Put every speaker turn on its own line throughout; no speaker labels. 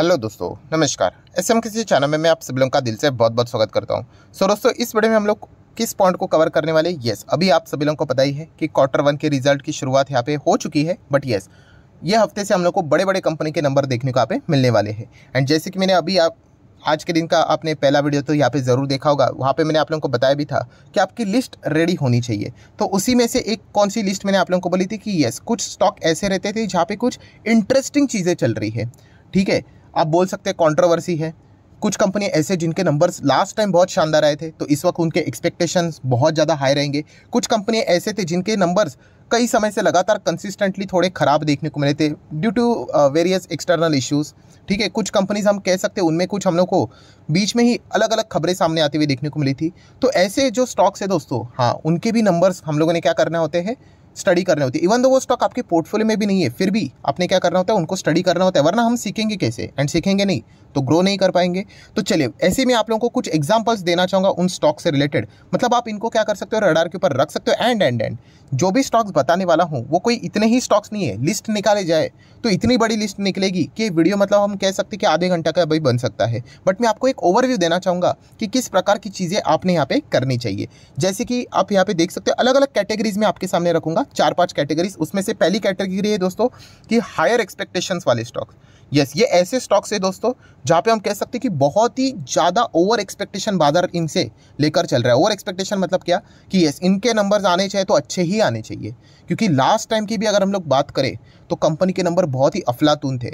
Hello दोस्तों नमस्कार ऐसे हम किसी चैनल में मैं आप सभी लोगों का दिल से बहुत बहुत स्वागत करता हूं सो so, दोस्तों इस वीडियो में हम लोग किस पॉइंट को कवर करने वाले येस अभी आप सभी लोगों को पता ही है कि क्वार्टर वन के रिजल्ट की शुरुआत यहाँ पे हो चुकी है बट येस ये हफ्ते से हम लोग को बड़े बड़े कंपनी के नंबर देखने को यहाँ पे मिलने वाले हैं एंड जैसे कि मैंने अभी आप आज के दिन का आपने पहला वीडियो तो यहाँ पे ज़रूर देखा होगा वहाँ पे मैंने आप लोगों को बताया भी था कि आपकी लिस्ट रेडी होनी चाहिए तो उसी में से एक कौन सी लिस्ट मैंने आप लोगों को बोली थी कि यस कुछ स्टॉक ऐसे रहते थे जहाँ पे कुछ इंटरेस्टिंग चीज़ें चल रही है ठीक है आप बोल सकते हैं कॉन्ट्रोवर्सी है कुछ कंपनी ऐसे जिनके नंबर्स लास्ट टाइम बहुत शानदार आए थे तो इस वक्त उनके एक्सपेक्टेशन बहुत ज़्यादा हाई रहेंगे कुछ कंपनी ऐसे थे जिनके नंबर्स कई समय से लगातार कंसिस्टेंटली थोड़े ख़राब देखने को मिले थे due to various external issues ठीक है कुछ कंपनीज हम कह सकते हैं उनमें कुछ हम लोग को बीच में ही अलग अलग खबरें सामने आती हुई देखने को मिली थी तो ऐसे जो स्टॉक्स है दोस्तों हाँ उनके भी नंबर्स हम लोगों ने क्या करना होते हैं स्टडी करनी होती है इवन दो वो स्टॉक आपके पोर्टफोलियो में भी नहीं है फिर भी आपने क्या करना होता है उनको स्टडी करना होता है वरना हम सीखेंगे कैसे एंड सीखेंगे नहीं तो ग्रो नहीं कर पाएंगे तो चलिए ऐसे में आप लोगों को कुछ एग्जाम्पल्स देना चाहूँगा उन स्टॉक से रिलेटेड मतलब आप इनको क्या कर सकते हो रडार के ऊपर रख सकते हो एंड एंड एंड जो भी स्टॉक्स बताने वाला हूँ वो कोई इतने ही स्टॉक्स नहीं है लिस्ट निकाले जाए तो इतनी बड़ी लिस्ट निकलेगी कि वीडियो मतलब हम कह सकते हैं कि आधे घंटा का भाई बन सकता है बट मैं आपको एक ओवरव्यू देना चाहूँगा कि किस प्रकार की चीज़ें आपने यहाँ पे करनी चाहिए जैसे कि आप यहाँ पे देख सकते हो अलग अलग कैटेगरीज में आपके सामने रखूँगा चार पांच कैटेगरीज उसमें से पहली कैटेगरी है दोस्तों कि हायर एक्सपेक्टेशंस वाले स्टॉक्स यस ये ऐसे स्टॉक्स है दोस्तों जहाँ पे हम कह सकते हैं कि बहुत ही ज़्यादा ओवर एक्सपेक्टेशन बाजार इनसे लेकर चल रहा है ओवर एक्सपेक्टेशन मतलब क्या कि यस इनके नंबर्स आने चाहिए तो अच्छे ही आने चाहिए क्योंकि लास्ट टाइम की भी अगर हम लोग बात करें तो कंपनी के नंबर बहुत ही अफलातून थे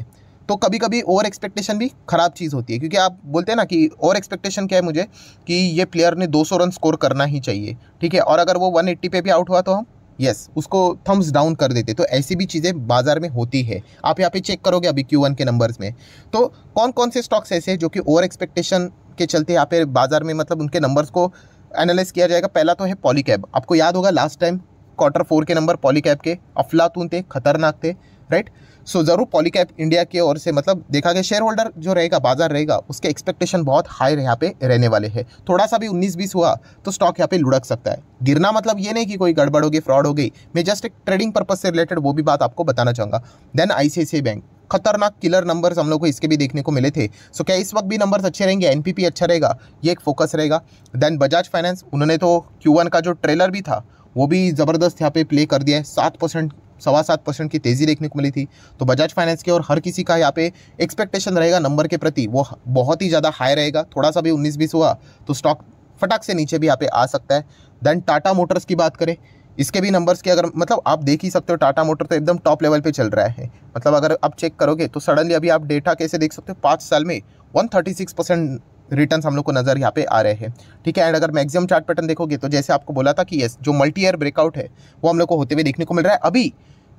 तो कभी कभी ओवर एक्सपेक्टेशन भी ख़राब चीज़ होती है क्योंकि आप बोलते हैं ना कि ओवर एक्सपेक्टेशन क्या है मुझे कि ये प्लेयर ने 200 रन स्कोर करना ही चाहिए ठीक है और अगर वो 180 पे भी आउट हुआ तो हम यस उसको थम्स डाउन कर देते तो ऐसी भी चीज़ें बाजार में होती है आप यहाँ पे चेक करोगे अभी क्यू के नंबर्स में तो कौन कौन से स्टॉक्स ऐसे हैं जो कि ओवर एक्सपेक्टेशन के चलते यहाँ पे बाजार में मतलब उनके नंबर्स को एनालाइज किया जाएगा पहला तो है पॉलीकैब आपको याद होगा लास्ट टाइम क्वार्टर फोर के नंबर पॉलीकैब के अफलातून थे खतरनाक थे राइट right? सो ज़रूर पॉलीकैप इंडिया के ओर से मतलब देखा गया शेयर होल्डर जो रहेगा बाजार रहेगा उसके एक्सपेक्टेशन बहुत हाई यहाँ पे रहने वाले हैं थोड़ा सा भी उन्नीस बीस हुआ तो स्टॉक यहाँ पे लुढ़क सकता है गिरना मतलब ये नहीं कि कोई गड़बड़ हो गई फ्रॉड हो गई मैं जस्ट एक ट्रेडिंग पर्पज से रिलेटेड वो भी बात आपको बताना चाहूँगा देन आई बैंक खतरनाक किलर नंबर्स हम लोग को इसके भी देखने को मिले थे सो so, क्या इस वक्त भी नंबर्स अच्छे रहेंगे एन अच्छा रहेगा ये एक फोकस रहेगा देन बजाज फाइनेंस उन्होंने तो क्यू का जो ट्रेलर भी था वो भी ज़बरदस्त यहाँ पे प्ले कर दिया है सात परसेंट सवा सात परसेंट की तेज़ी देखने को मिली थी तो बजाज फाइनेंस के और हर किसी का यहाँ पे एक्सपेक्टेशन रहेगा नंबर के प्रति वो बहुत ही ज़्यादा हाई रहेगा थोड़ा सा भी उन्नीस बीस हुआ तो स्टॉक फटाक से नीचे भी यहाँ पे आ सकता है देन टाटा मोटर्स की बात करें इसके भी नंबर्स के अगर मतलब आप देख ही सकते हो टाटा मोटर तो एकदम टॉप लेवल पे चल रहा है मतलब अगर आप चेक करोगे तो सडनली अभी आप डेटा कैसे देख सकते हो पाँच साल में 136 परसेंट रिटर्न हम लोग को नज़र यहाँ पे आ रहे हैं ठीक है एंड अगर मैक्सिमम चार्ट पैटर्न देखोगे तो जैसे आपको बोला था कि यस जो मल्टी ईयर ब्रेकआउट है वो हम लोग को होते हुए देखने को मिल रहा है अभी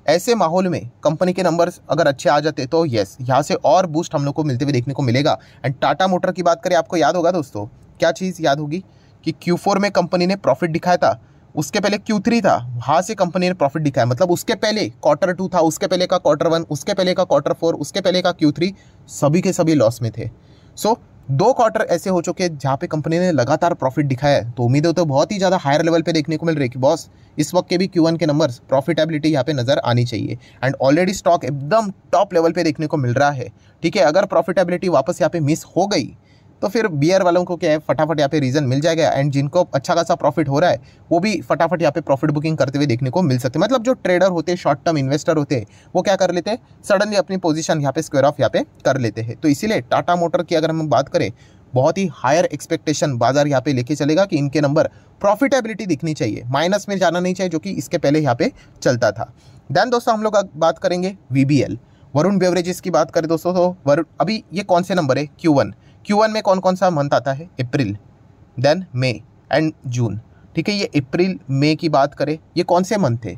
ऐसे माहौल में कंपनी के नंबर्स अगर अच्छे आ जाते तो येस यहाँ से और बूस्ट हम लोग को मिलते हुए देखने को मिलेगा एंड टाटा मोटर की बात करें आपको याद होगा दोस्तों क्या चीज़ याद होगी कि Q4 में कंपनी ने प्रॉफिट दिखाया था उसके पहले Q3 था वहाँ से कंपनी ने प्रॉफिट दिखाया मतलब उसके पहले क्वार्टर टू था उसके पहले का क्वार्टर वन उसके पहले का क्वार्टर फोर उसके पहले का Q3 सभी के सभी लॉस में थे सो so, दो क्वार्टर ऐसे हो चुके हैं जहाँ पे कंपनी ने लगातार प्रॉफिट दिखाया है तो उम्मीदें तो बहुत ही ज़्यादा हायर लेवल पे देखने को मिल रही है कि बॉस इस वक्त के भी वन के नंबर्स प्रॉफिटेबिलिटी यहाँ पे नज़र आनी चाहिए एंड ऑलरेडी स्टॉक एकदम टॉप लेवल पे देखने को मिल रहा है ठीक है अगर प्रॉफिटेबिलिटी वापस यहाँ पे मिस हो गई तो फिर बियर वालों को क्या है फटाफट यहाँ पे रीज़न मिल जाएगा एंड जिनको अच्छा खासा प्रॉफिट हो रहा है वो भी फटाफट यहाँ पे प्रॉफिट बुकिंग करते हुए देखने को मिल सकते हैं मतलब जो ट्रेडर होते हैं शॉर्ट टर्म इन्वेस्टर होते हैं वो क्या कर लेते हैं सडनली अपनी पोजिशन यहाँ पे स्क्वेयर ऑफ यहाँ पे कर लेते हैं तो इसीलिए टाटा मोटर की अगर हम बात करें बहुत ही हायर एक्सपेक्टेशन बाजार यहाँ पे लेके चलेगा कि इनके नंबर प्रॉफिटेबिलिटी दिखनी चाहिए माइनस में जाना नहीं चाहिए जो कि इसके पहले यहाँ पे चलता था देन दोस्तों हम लोग बात करेंगे वी वरुण बेवरेजेस की बात करें दोस्तों तो वरुण अभी ये कौन से नंबर है क्यू वन Q1 में कौन कौन सा मंथ आता है April then May and June ठीक है ये अप्रैल मई की बात करें ये कौन से मंथ थे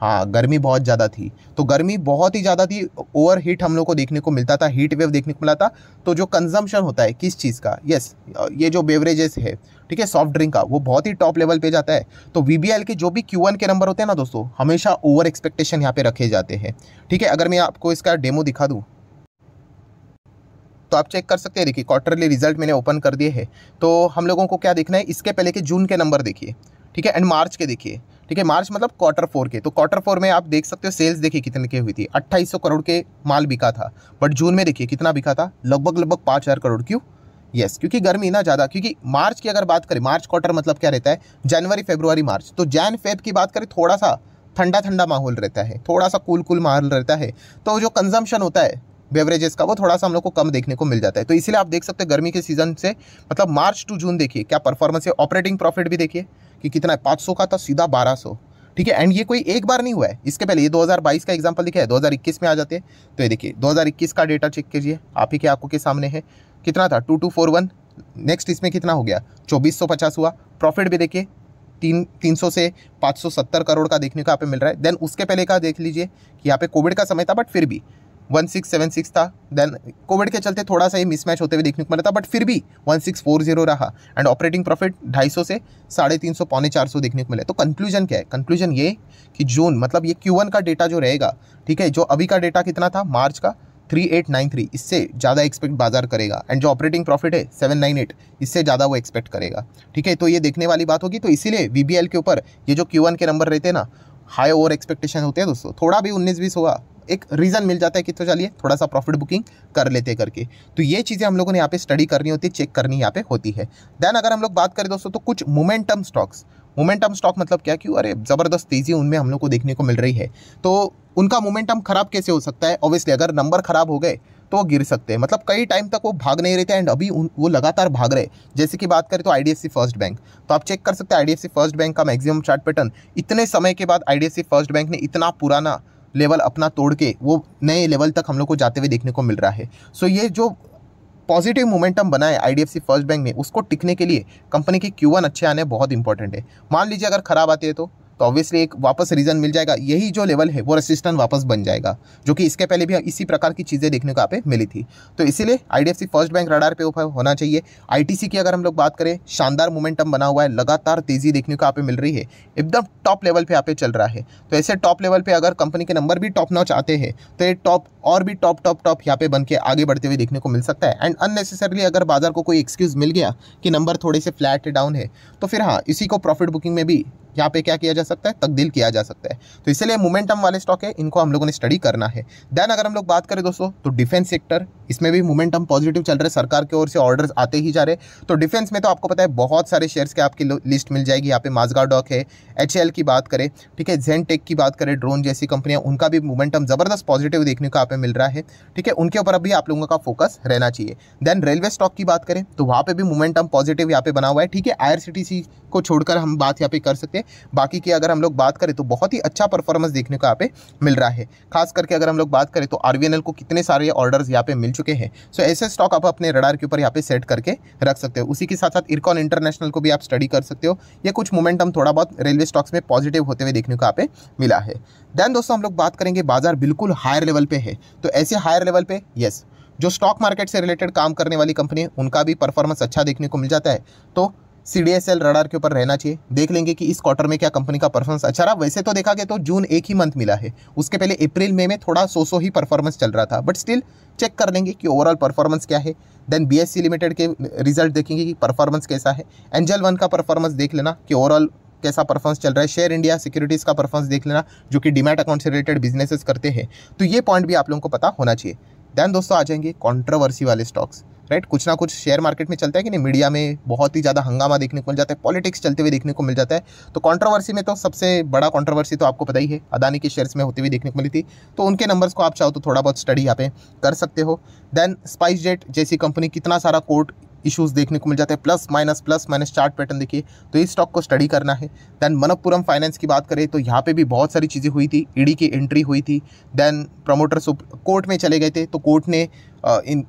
हाँ गर्मी बहुत ज़्यादा थी तो गर्मी बहुत ही ज़्यादा थी ओवर हीट हम लोग को देखने को मिलता था हीट वेव देखने को मिला था तो जो कंजम्पशन होता है किस चीज़ का यस ये जो बेवरेजेस है ठीक है सॉफ्ट ड्रिंक का वो बहुत ही टॉप लेवल पे जाता है तो वी के जो भी क्यू के नंबर होते हैं ना दोस्तों हमेशा ओवर एक्सपेक्टेशन यहाँ पे रखे जाते हैं ठीक है अगर मैं आपको इसका डेमो दिखा दूँ तो आप चेक कर सकते हैं देखिए क्वार्टरली रिजल्ट मैंने ओपन कर दिए हैं तो हम लोगों को क्या देखना है इसके पहले के जून के नंबर देखिए ठीक है एंड मार्च के देखिए ठीक है मार्च मतलब क्वार्टर फोर के तो क्वार्टर फोर में आप देख सकते हो सेल्स देखिए कितने के हुई थी अट्ठाईस करोड़ के माल बिका था बट जून में देखिए कितना बिका था लगभग लगभग पाँच हज़ार करोड़ क्यों यस yes, क्योंकि गर्मी ना ज़्यादा क्योंकि मार्च की अगर बात करें मार्च क्वार्टर मतलब क्या रहता है जनवरी फेब्रुवरी मार्च तो जैन फेब की बात करें थोड़ा सा ठंडा ठंडा माहौल रहता है थोड़ा सा कूल कूल माहौल रहता है तो जो कंजम्पशन होता है बेवरेजेस का वो थोड़ा सा हम लोग को कम देखने को मिल जाता है तो इसलिए आप देख सकते हैं गर्मी के सीजन से मतलब मार्च टू जून देखिए क्या परफॉर्मेंस है ऑपरेटिंग प्रॉफिट भी देखिए कि कितना है पाँच का था सीधा बारह ठीक है एंड ये कोई एक बार नहीं हुआ है इसके पहले ये 2022 का एग्जांपल दिखा है 2021 में आ जाते हैं तो ये देखिए 2021 का डेटा चेक कीजिए आप ही के आंखों के सामने है कितना था two two four one next इसमें कितना हो गया चौबीस सौ पचास हुआ प्रॉफिट भी देखिए तीन तीन सौ से पाँच सौ सत्तर करोड़ का देखने को यहाँ पे मिल रहा है देन उसके पहले का देख लीजिए कि यहाँ पे कोविड का समय था बट फिर भी वन सिक्स सेवन सिक्स था देन कोविड के चलते थोड़ा सा ये मिसमैच होते हुए देखने को मिला था बट फिर भी वन सिक्स फोर जीरो रहा एंड ऑपरेटिंग प्रॉफिट ढाई सौ से साढ़े तीन सौ पौने चार सौ देखने को मिले तो कंक्लूजन क्या है कंक्लूजन ये कि जून मतलब ये क्यू वन का डेटा जो रहेगा ठीक है जो अभी का डेटा कितना था मार्च का थ्री एट नाइन थ्री इससे ज़्यादा एक्सपेक्ट बाजार करेगा एंड जो ऑपरेटिंग प्रॉफिट है सेवन नाइन एट इससे ज़्यादा वो एक्सपेक्ट करेगा ठीक है तो ये देखने वाली बात होगी तो इसीलिए वी बी एल के ऊपर ये जो क्यू वन के नंबर रहते हैं ना हाई ओवर एक्सपेक्टेशन होते हैं दोस्तों थोड़ा भी उन्नीस बीस होगा एक रीज़न मिल जाता है कि तो चलिए थोड़ा सा प्रॉफिट बुकिंग कर लेते करके तो ये चीज़ें हम लोगों ने यहाँ पे स्टडी करनी होती है चेक करनी यहाँ पे होती है देन अगर हम लोग बात करें दोस्तों तो कुछ मोमेंटम स्टॉक्स मोमेंटम स्टॉक मतलब क्या क्यों अरे ज़बरदस्त तेज़ी उनमें हम लोग को देखने को मिल रही है तो उनका मोमेंटम ख़राब कैसे हो सकता है ऑब्वियसली अगर नंबर ख़राब हो गए तो वो गिर सकते हैं मतलब कई टाइम तक वो भाग नहीं रहते एंड अभी वो लगातार भाग रहे जैसे कि बात करें तो आई फर्स्ट बैंक तो आप चेक कर सकते हैं आई फर्स्ट बैंक का मैक्सिमम चार्ट पैटर्न इतने समय के बाद आई फर्स्ट बैंक ने इतना पुराना लेवल अपना तोड़ के वो नए लेवल तक हम लोग को जाते हुए देखने को मिल रहा है सो so ये जो positive momentum D F C first bank में उसको टिकने के लिए कंपनी के क्यू अच्छे आने बहुत इंपॉर्टेंट है मान लीजिए अगर ख़राब आते हैं तो तो ऑब्वियसली एक वापस रीज़न मिल जाएगा यही जो लेवल है वो रेसिस्टेंट वापस बन जाएगा जो कि इसके पहले भी इसी प्रकार की चीज़ें देखने को आप मिली थी तो इसीलिए आई फर्स्ट बैंक रडार पे ऊपर होना चाहिए आई की अगर हम लोग बात करें शानदार मोमेंटम बना हुआ है लगातार तेज़ी देखने को आप मिल रही है एकदम टॉप लेवल पर आप चल रहा है तो ऐसे टॉप लेवल पर अगर कंपनी के नंबर भी टॉप नॉच आते हैं तो ये टॉप और भी टॉप टॉप टॉप यहाँ पे बन के आगे बढ़ते हुए देखने को मिल सकता है एंड अननेसेसरली अगर बाजार को कोई एक्सक्यूज़ मिल गया कि नंबर थोड़े से फ्लैट डाउन है तो फिर हाँ इसी को प्रॉफिट बुकिंग में भी यहाँ पे क्या किया जा सकता है तब्दील किया जा सकता है तो इसलिए मोमेंटम वाले स्टॉक है इनको हम लोगों ने स्टडी करना है देन अगर हम लोग बात करें दोस्तों तो डिफेंस सेक्टर इसमें भी मोमेंटम पॉजिटिव चल रहे सरकार की ओर से ऑर्डर्स आते ही जा रहे तो डिफेंस में तो आपको पता है बहुत सारे शेयर्स के आपकी लिस्ट मिल जाएगी यहाँ पे माजगा डॉक है एच की बात करें ठीक है जेन टेक की बात करें ड्रोन जैसी कंपनियाँ उनका भी मोमेंटम ज़बरदस्त पॉजिटिव देखने को आप मिल रहा है ठीक है उनके ऊपर अभी आप लोगों का फोकस रहना चाहिए देन रेलवे स्टॉक की बात करें तो वहाँ पर भी मोमेंटम पॉजिटिव यहाँ पे बना हुआ है ठीक है आई को छोड़कर हम बात यहाँ पे कर सकते हैं बाकी की अगर हम लोग बात करें तो बहुत ही अच्छा परफॉर्मेंस देखने को यहाँ पे मिल रहा है खास करके अगर हम लोग बात करें तो आर को कितने सारे ऑर्डर्स यहाँ पे मिल चुके हैं सो ऐसे स्टॉक आप अपने रडार के ऊपर यहाँ पे सेट करके रख सकते हो उसी के साथ साथ इरकॉन इंटरनेशनल को भी आप स्टडी कर सकते हो या कुछ मोमेंटम थोड़ा बहुत रेलवे स्टॉक्स में पॉजिटिव होते हुए देखने को यहाँ पे मिला है देन दोस्तों हम लोग बात करेंगे बाजार बिल्कुल हायर लेवल पे है तो ऐसे हायर लेवल पे यस जो स्टॉक मार्केट से रिलेटेड काम करने वाली कंपनी है उनका भी परफॉर्मेंस अच्छा देखने को मिल जाता है तो C D S L radar के ऊपर रहना चाहिए देख लेंगे कि इस क्वार्टर में क्या कंपनी का परफॉर्मेंस अच्छा रहा वैसे तो देखा गया तो जून एक ही मंथ मिला है उसके पहले अप्रैल मई में, में थोड़ा सो सो ही परफॉर्मेंस चल रहा था बट स्टिल चेक कर लेंगे कि ओवरऑल परफॉर्मेंस क्या है then B S C limited के रिजल्ट देखेंगे कि परफॉर्मेंस कैसा है एंजल वन का परफॉर्मेंस देख लेना कि ओवरऑल कैसा परफॉर्मेंस चल रहा है शेयर इंडिया सिक्योरिटीज़ का परफॉर्मेंस देख लेना जो कि डिमेट अकाउंट से रिलेटेड बिजनेसेस करते हैं तो ये पॉइंट भी आप लोगों को पता होना चाहिए दैन दोस्तों आ जाएंगे कॉन्ट्रोवर्सी वाले स्टॉक्स राइट कुछ ना कुछ शेयर मार्केट में चलता है कि नहीं मीडिया में बहुत ही ज़्यादा हंगामा देखने को मिल जाता है पॉलिटिक्स चलते हुए देखने को मिल जाता है तो कॉन्ट्रोवर्सी में तो सबसे बड़ा कॉन्ट्रोवर्सी तो आपको पता ही है अदानी के शेयर्स में होती हुई देखने को मिली थी तो उनके नंबर्स को आप चाहो तो थोड़ा बहुत स्टडी यहाँ पे कर सकते हो देन स्पाइस जेट जैसी कंपनी कितना सारा कोर्ट इश्यूज देखने को मिल जाते हैं plus minus plus minus chart pattern देखिए तो इस स्टॉक को स्टडी करना है देन मनपुरम फाइनेंस की बात करें तो यहाँ पे भी बहुत सारी चीज़ें हुई थी ईडी e की एंट्री हुई थी देन प्रमोटर्स कोर्ट में चले गए थे तो कोर्ट ने इन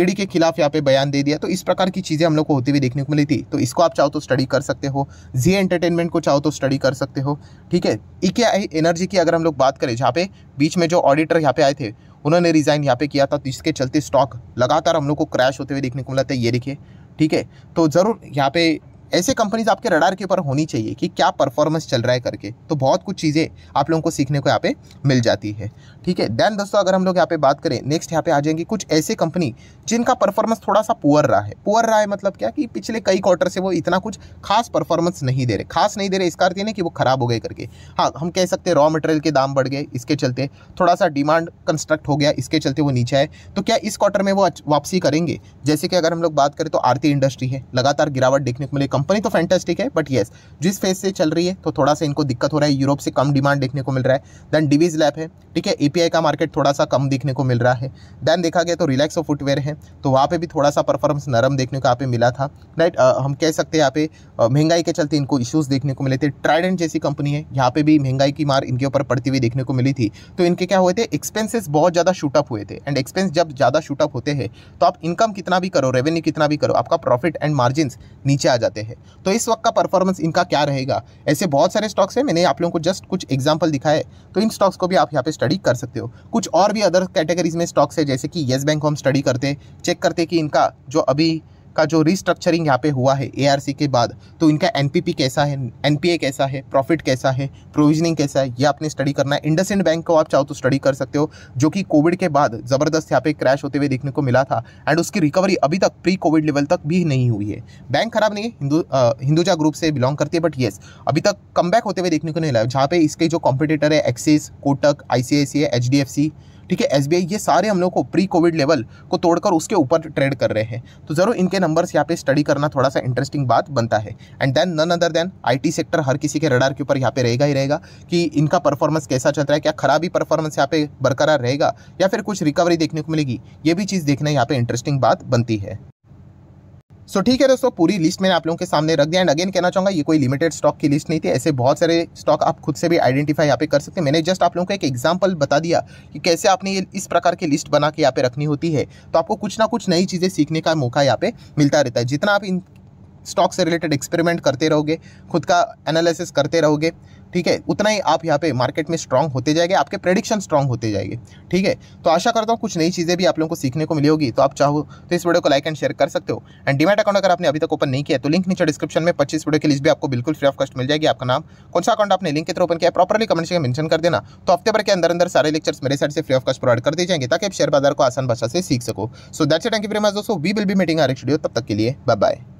ईडी के खिलाफ यहाँ पे बयान दे दिया तो इस प्रकार की चीज़ें हम लोग को होती हुई देखने को मिली थी तो इसको आप चाहो तो स्टडी कर सकते हो जी एंटरटेनमेंट को चाहो तो स्टडी कर सकते हो ठीक है इके आई एनर्जी की अगर हम लोग बात करें जहाँ पे बीच में जो ऑडिटर यहाँ पे आए थे उन्होंने रिज़ाइन यहाँ पे किया था जिसके तो चलते स्टॉक लगातार हम लोग को क्रैश होते हुए देखने को मिला था ये देखिए ठीक है तो ज़रूर यहाँ पे ऐसे कंपनीज आपके रडार के ऊपर होनी चाहिए कि क्या परफॉर्मेंस चल रहा है करके तो बहुत कुछ चीज़ें आप लोगों को सीखने को यहाँ पे मिल जाती है ठीक है देन दोस्तों अगर हम लोग यहाँ पे बात करें नेक्स्ट यहाँ पे आ जाएंगे कुछ ऐसे कंपनी जिनका परफॉर्मेंस थोड़ा सा पुअर रहा है पुअर रहा है मतलब क्या कि पिछले कई क्वार्टर से वो इतना कुछ खास परफॉर्मेंस नहीं दे रहे खास नहीं दे रहे इसका अर्थ ये नहीं कि वो ख़राब हो गए करके हाँ हम कह सकते हैं रॉ मटेरियल के दाम बढ़ गए इसके चलते थोड़ा सा डिमांड कंस्ट्रक्ट हो गया इसके चलते वो नीचे आए तो क्या इस क्वार्टर में वो वापसी करेंगे जैसे कि अगर हम लोग बात करें तो आरती इंडस्ट्री है लगातार गिरावट देखने को मिली कंपनी तो फैंटेस्टिक है बट येस जिस फेज से चल रही है तो थोड़ा सा इनको दिक्कत हो रहा है यूरोप से कम डिमांड देखने को मिल रहा है देन डिवीज लैब है ठीक है एपीआई का मार्केट थोड़ा सा कम देखने को मिल रहा है देन देखा गया तो रिलैक्सो फुटवेयर है हैं तो वहाँ पे भी थोड़ा सा परफॉर्मेंस नरम देखने को यहाँ पे मिला था राइट हम कह सकते हैं यहाँ पे महंगाई के चलते इनको इश्यूज़ देखने को मिले थे ट्राइडेंट जैसी कंपनी है यहाँ पे भी महंगाई की मार इनके ऊपर पड़ती हुई देखने को मिली थी तो इनके क्या हुए थे एक्सपेंसेस बहुत ज़्यादा शूटअप हुए थे एंड एक्सपेंस जब ज़्यादा शूटअप होते हैं तो आप इनकम कितना भी करो रेवेन्यू कितना भी करो आपका प्रॉफिट एंड मार्जिन नीचे आ जाते हैं तो इस वक्त का परफॉर्मेंस इनका क्या रहेगा ऐसे बहुत सारे स्टॉक्स हैं मैंने आप लोगों को जस्ट कुछ एग्जाम्पल दिखाए तो इन स्टॉक्स को भी आप यहाँ पे स्टडी कर सकते हो कुछ और भी अदर कैटेगरीज में स्टॉक्स है जैसे कि येस बैंक हम स्टडी करते हैं चेक करते कि इनका जो अभी का जो रिस्ट्रक्चरिंग यहाँ पे हुआ है एआरसी के बाद तो इनका एनपीपी कैसा है एनपीए कैसा है प्रॉफिट कैसा है प्रोविजनिंग कैसा है ये आपने स्टडी करना है इंडसइंड बैंक को आप चाहो तो स्टडी कर सकते हो जो कि कोविड के बाद ज़बरदस्त यहाँ पे क्रैश होते हुए देखने को मिला था एंड उसकी रिकवरी अभी तक प्री कोविड लेवल तक भी नहीं हुई है बैंक खराब नहीं है हिंदू हिंदुजा ग्रुप से बिलोंग करती है बट येस अभी तक कम होते हुए देखने को नहीं मिला जहाँ पे इसके जो कॉम्पिटेटर है Axis Kotak I C H D F C ठीक है एस ये सारे हम लोग को प्री कोविड लेवल को तोड़कर उसके ऊपर ट्रेड कर रहे हैं तो ज़रूर इनके नंबर्स यहाँ पे स्टडी करना थोड़ा सा इंटरेस्टिंग बात बनता है and then none other than I sector हर किसी के रडार के ऊपर यहाँ पे रहेगा ही रहेगा कि इनका परफॉर्मेंस कैसा चल रहा है क्या खराबी परफॉर्मेंस यहाँ पे बरकरार रहेगा या फिर कुछ रिकवरी देखने को मिलेगी ये भी चीज़ देखना यहाँ पे इंटरेस्टिंग बात बनती है सो ठीक है दोस्तों पूरी लिस्ट मैंने आप लोगों के सामने रख दिया एंड अगेन कहना चाहूँगा ये कोई लिमिटेड स्टॉक की लिस्ट नहीं थी ऐसे बहुत सारे स्टॉक आप खुद से भी आइडेंटिफाई यहाँ पे कर सकते हैं मैंने जस्ट आप लोगों को एक एग्जाम्पल बता दिया कि कैसे आपने ये इस प्रकार की लिस्ट बना के यहाँ पे रखनी होती है तो आपको कुछ ना कुछ नई चीज़ें सीखने का मौका यहाँ पे मिलता रहता है जितना आप इन स्टॉक से रिलेटेड एक्सपेरिमेंट करते रहोगे खुद का एनालिसिस करते रहोगे ठीक है उतना ही आप यहाँ पे मार्केट में स्ट्रांग होते जाएंगे आपके प्रेडिक्शन स्ट्रांग होते जाएंगे ठीक है तो आशा करता हूँ कुछ नई चीज़ें भी आप लोगों को सीखने को मिली होगी तो आप चाहो तो इस वीडियो को लाइक एंड शेयर कर सकते हो एंड डिमेट अकाउंट अगर आपने अभी तक ओपन नहीं किया तो लिंक नीचे डिस्क्रिप्शन में पच्चीस वीडियो की लिस्ट भी आपको बिल्कुल फ्री ऑफ कॉस्ट मिल जाएगी आपका नाम कौन सा अकाउंट आपने लिंक के थ्रू ओपन किया प्रॉपरली कमेंट से मेंशन कर देना तो हफ्ते भर के अंदर अंदर सारे लेक्चर्स मेरे साइड से फ्री ऑफ कॉस्ट प्रोवाइड कर दी जाएंगे ताकि आप शेयर बाजार को आसान भाषा से सीख सको so that's it thank you very much दोस्तों we will be meeting our एक वीडियो तब तक के लिए बाय बाय